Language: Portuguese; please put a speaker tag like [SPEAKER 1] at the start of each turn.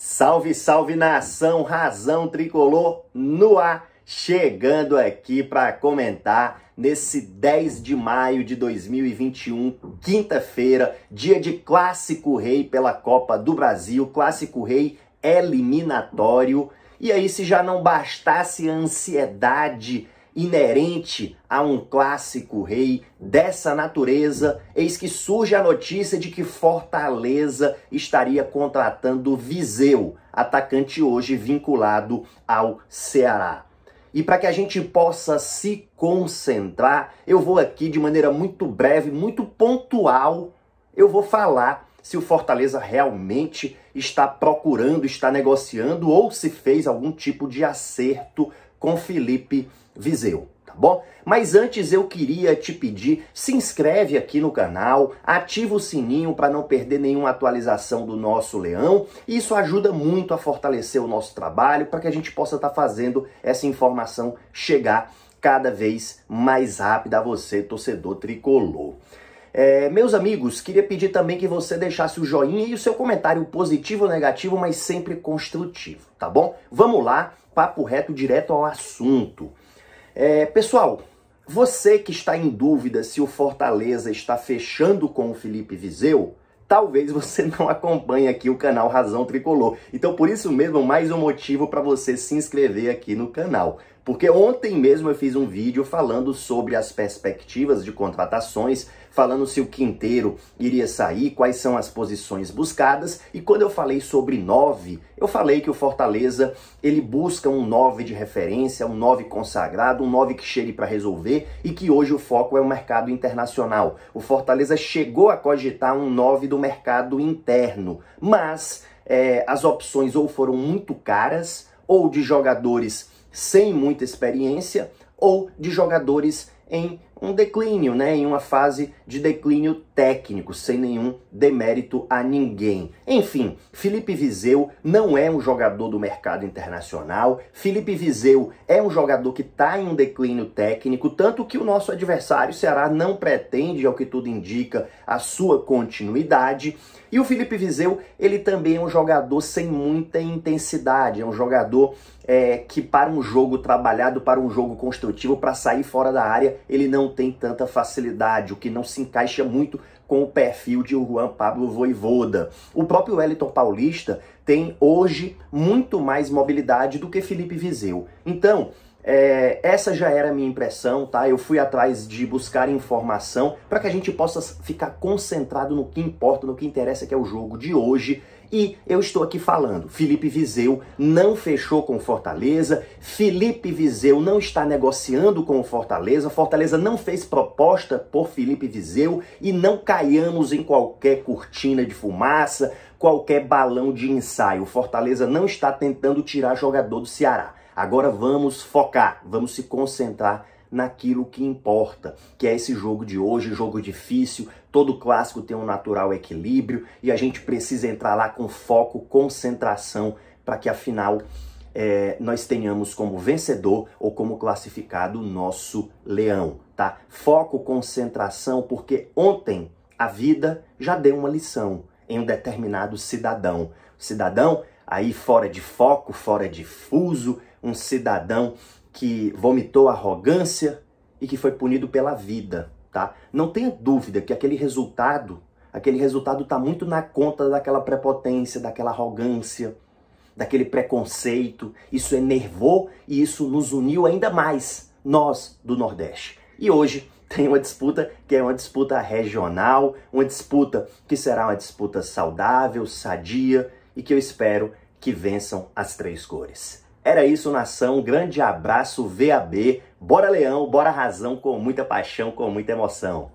[SPEAKER 1] Salve, salve nação, razão tricolor no ar, chegando aqui para comentar nesse 10 de maio de 2021, quinta-feira, dia de Clássico Rei pela Copa do Brasil, Clássico Rei eliminatório. E aí, se já não bastasse a ansiedade inerente a um clássico rei dessa natureza, eis que surge a notícia de que Fortaleza estaria contratando Viseu, atacante hoje vinculado ao Ceará. E para que a gente possa se concentrar, eu vou aqui de maneira muito breve, muito pontual, eu vou falar se o Fortaleza realmente está procurando, está negociando ou se fez algum tipo de acerto com Felipe Viseu, tá bom? Mas antes eu queria te pedir, se inscreve aqui no canal, ativa o sininho para não perder nenhuma atualização do nosso leão. Isso ajuda muito a fortalecer o nosso trabalho para que a gente possa estar tá fazendo essa informação chegar cada vez mais rápida a você, torcedor tricolor. É, meus amigos, queria pedir também que você deixasse o joinha e o seu comentário positivo ou negativo, mas sempre construtivo, tá bom? Vamos lá, papo reto direto ao assunto. É, pessoal, você que está em dúvida se o Fortaleza está fechando com o Felipe Viseu, talvez você não acompanhe aqui o canal Razão Tricolor. Então, por isso mesmo, mais um motivo para você se inscrever aqui no canal. Porque ontem mesmo eu fiz um vídeo falando sobre as perspectivas de contratações, falando se o Quinteiro iria sair, quais são as posições buscadas, e quando eu falei sobre 9, eu falei que o Fortaleza, ele busca um 9 de referência, um 9 consagrado, um 9 que chegue para resolver e que hoje o foco é o mercado internacional. O Fortaleza chegou a cogitar um 9 do mercado interno, mas é, as opções ou foram muito caras ou de jogadores sem muita experiência ou de jogadores em um declínio, né, em uma fase de declínio técnico, sem nenhum demérito a ninguém. Enfim, Felipe Viseu não é um jogador do mercado internacional. Felipe Viseu é um jogador que está em um declínio técnico, tanto que o nosso adversário Ceará não pretende, ao que tudo indica, a sua continuidade. E o Felipe Viseu, ele também é um jogador sem muita intensidade, é um jogador é, que para um jogo trabalhado, para um jogo construtivo, para sair fora da área, ele não não tem tanta facilidade, o que não se encaixa muito com o perfil de Juan Pablo Voivoda. O próprio Wellington Paulista tem hoje muito mais mobilidade do que Felipe Viseu. Então, é, essa já era a minha impressão, tá? Eu fui atrás de buscar informação para que a gente possa ficar concentrado no que importa, no que interessa, que é o jogo de hoje. E eu estou aqui falando, Felipe Viseu não fechou com Fortaleza, Felipe Viseu não está negociando com o Fortaleza, Fortaleza não fez proposta por Felipe Viseu e não caiamos em qualquer cortina de fumaça, qualquer balão de ensaio. Fortaleza não está tentando tirar jogador do Ceará. Agora vamos focar, vamos se concentrar naquilo que importa, que é esse jogo de hoje, jogo difícil, todo clássico tem um natural equilíbrio e a gente precisa entrar lá com foco, concentração, para que afinal é, nós tenhamos como vencedor ou como classificado o nosso leão, tá? Foco, concentração, porque ontem a vida já deu uma lição em um determinado cidadão. Cidadão aí fora de foco, fora de fuso, um cidadão que vomitou arrogância e que foi punido pela vida, tá? Não tenha dúvida que aquele resultado, aquele resultado está muito na conta daquela prepotência, daquela arrogância, daquele preconceito. Isso enervou é e isso nos uniu ainda mais, nós do Nordeste. E hoje tem uma disputa que é uma disputa regional, uma disputa que será uma disputa saudável, sadia e que eu espero que vençam as três cores. Era isso, nação. Um grande abraço, VAB. Bora Leão, bora Razão, com muita paixão, com muita emoção.